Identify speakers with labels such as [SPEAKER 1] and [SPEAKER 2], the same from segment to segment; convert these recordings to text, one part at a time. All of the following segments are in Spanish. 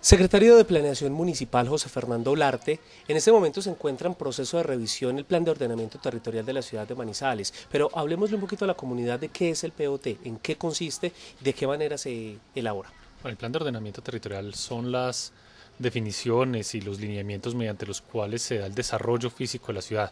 [SPEAKER 1] Secretario de Planeación Municipal José Fernando Olarte, en este momento se encuentra en proceso de revisión el Plan de Ordenamiento Territorial de la Ciudad de Manizales, pero hablemosle un poquito a la comunidad
[SPEAKER 2] de qué es el POT, en qué consiste, de qué manera se elabora. el Plan de Ordenamiento Territorial son las definiciones y los lineamientos mediante los cuales se da el desarrollo físico de la ciudad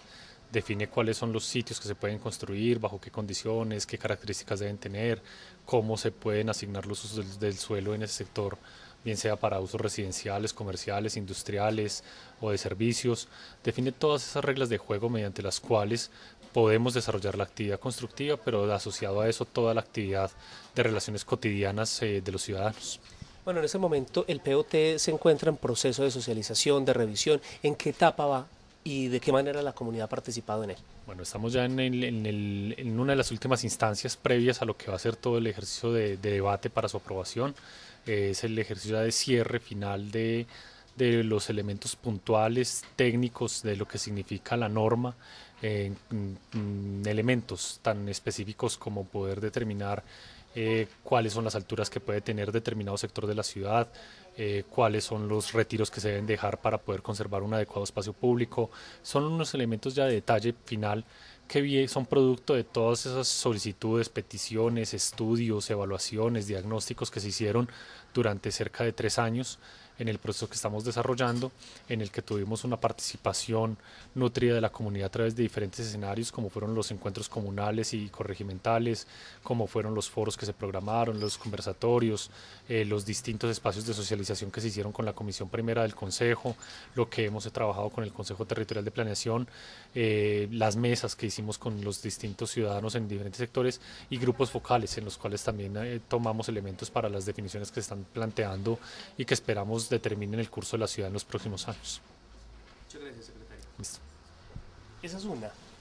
[SPEAKER 2] define cuáles son los sitios que se pueden construir, bajo qué condiciones, qué características deben tener, cómo se pueden asignar los usos del, suelo en ese sector, bien sea para usos residenciales, comerciales, industriales o de servicios. Define todas esas reglas de juego mediante las cuales podemos desarrollar la actividad constructiva, pero asociado a eso toda la actividad de relaciones cotidianas eh, de los ciudadanos.
[SPEAKER 1] Bueno, en ese momento el POT se encuentra en proceso de socialización, de revisión. ¿En qué etapa va y de qué manera la comunidad ha participado en él.
[SPEAKER 2] Bueno, estamos ya en, en, el, en, una de las últimas instancias previas a lo que va a ser todo el ejercicio de, debate para su aprobación. Eh, es el ejercicio de cierre final de, de, los elementos puntuales, técnicos, de lo que significa la norma, eh, en elementos tan específicos como poder determinar eh, cuáles son las alturas que puede tener determinado sector de la ciudad, eh, cuáles son los retiros que se deben dejar para poder conservar un adecuado espacio público. Son unos elementos ya de detalle final que son producto de todas esas solicitudes, peticiones, estudios, evaluaciones, diagnósticos que se hicieron durante cerca de tres años en el proceso que estamos desarrollando, en el que tuvimos una participación nutrida de la comunidad a través de diferentes escenarios, como fueron los encuentros comunales y corregimentales, como fueron los foros que se programaron, los conversatorios, eh, los distintos espacios de socialización que se hicieron con la Comisión Primera del Consejo, lo que hemos trabajado con el Consejo Territorial de Planeación, eh, las mesas que hicimos con los distintos ciudadanos en diferentes sectores y grupos focales en los cuales también eh, tomamos elementos para las definiciones que se están planteando y que esperamos determinen el curso de la ciudad en los próximos años.
[SPEAKER 1] Muchas gracias, secretario. Listo. Esa es una.